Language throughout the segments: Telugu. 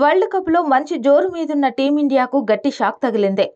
వరల్డ్ కప్లో మంచి జోరు మీదున్న టీమిండియాకు గట్టి షాక్ తగిలిందే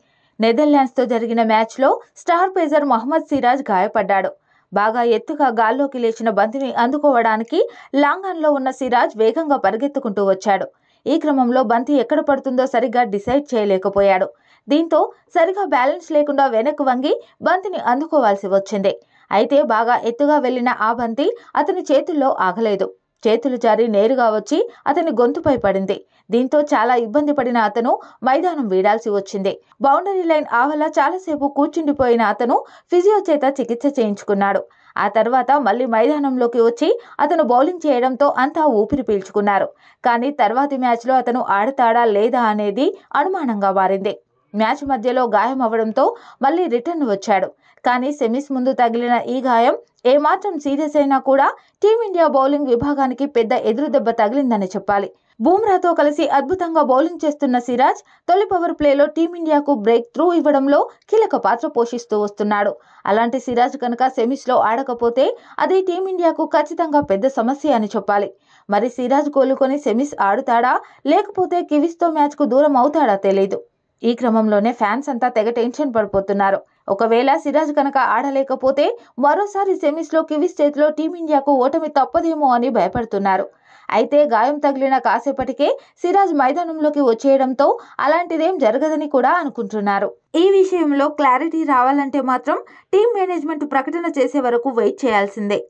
నెదర్లాండ్స్తో జరిగిన మ్యాచ్లో స్టార్ పేజర్ మహమ్మద్ సిరాజ్ గాయపడ్డాడు బాగా ఎత్తుగా గాల్లోకి లేచిన బంతిని అందుకోవడానికి లాంగాన్లో ఉన్న సిరాజ్ వేగంగా పరిగెత్తుకుంటూ వచ్చాడు ఈ క్రమంలో బంతి ఎక్కడ పడుతుందో సరిగ్గా డిసైడ్ చేయలేకపోయాడు దీంతో సరిగా బ్యాలెన్స్ లేకుండా వెనక్కు వంగి బంతిని అందుకోవాల్సి వచ్చింది అయితే బాగా ఎత్తుగా వెళ్లిన ఆ బంతి అతని చేతుల్లో ఆగలేదు చేతులు జారి నేరుగా వచ్చి అతని గొంతుపై పడింది దీంతో చాలా ఇబ్బంది పడిన అతను మైదానం వీడాల్సి వచ్చింది బౌండరీ లైన్ ఆవల చాలాసేపు కూర్చుండిపోయిన అతను ఫిజియో చేత చికిత్స చేయించుకున్నాడు ఆ తర్వాత మళ్ళీ మైదానంలోకి వచ్చి అతను బౌలింగ్ చేయడంతో అంతా ఊపిరి పీల్చుకున్నారు కానీ తర్వాతి మ్యాచ్లో అతను ఆడతాడా లేదా అనేది అనుమానంగా మారింది మ్యాచ్ మధ్యలో గాయం అవడంతో మళ్ళీ రిటర్న్ వచ్చాడు కానీ సెమీస్ ముందు తగిలిన ఈ గాయం ఏమాత్రం సీరియస్ అయినా కూడా టీమిండియా బౌలింగ్ విభాగానికి పెద్ద ఎదురుదెబ్బ తగిలిందని చెప్పాలి బూమ్రాతో కలిసి అద్భుతంగా బౌలింగ్ చేస్తున్న సిరాజ్ తొలి పవర్ ప్లేలో టీమిండియాకు బ్రేక్ త్రూ ఇవ్వడంలో కీలక పాత్ర పోషిస్తూ వస్తున్నాడు అలాంటి సిరాజ్ కనుక సెమీస్లో ఆడకపోతే అది టీమిండియాకు ఖచ్చితంగా పెద్ద సమస్య అని చెప్పాలి మరి సిరాజ్ కోలుకొని సెమీస్ ఆడుతాడా లేకపోతే కివిస్తో మ్యాచ్కు దూరం అవుతాడా తెలీదు ఈ క్రమంలోనే ఫ్యాన్స్ అంతా తెగ టెన్షన్ పడిపోతున్నారు ఒకవేళ సిరాజ్ కనుక ఆడలేకపోతే మరోసారి సెమీస్లో కివీస్ చేతిలో టీమిండియాకు ఓటమి తప్పదేమో అని భయపడుతున్నారు అయితే గాయం తగిలిన కాసేపటికే సిరాజ్ మైదానంలోకి వచ్చేయడంతో అలాంటిదేం జరగదని కూడా అనుకుంటున్నారు ఈ విషయంలో క్లారిటీ రావాలంటే మాత్రం టీం మేనేజ్మెంట్ ప్రకటన చేసే వరకు వెయిట్ చేయాల్సిందే